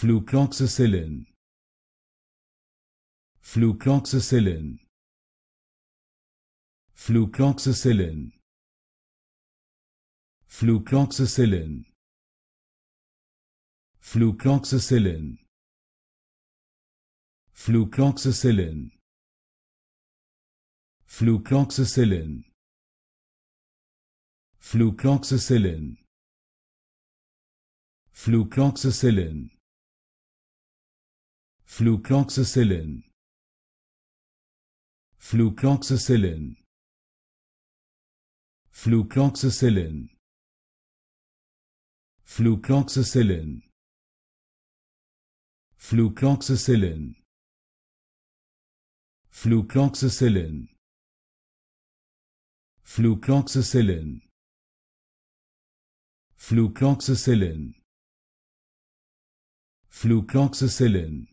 flucloxacillin flucloxacillin flucloxacillin flucloxacillin flucloxacillin flucloxacillin flucloxacillin flucloxacillin flucloxacillin flucloxacillin flucloxacillin flucloxacillin flucloxacillin flucloxacillin flucloxacillin flucloxacillin flucloxacillin flucloxacillin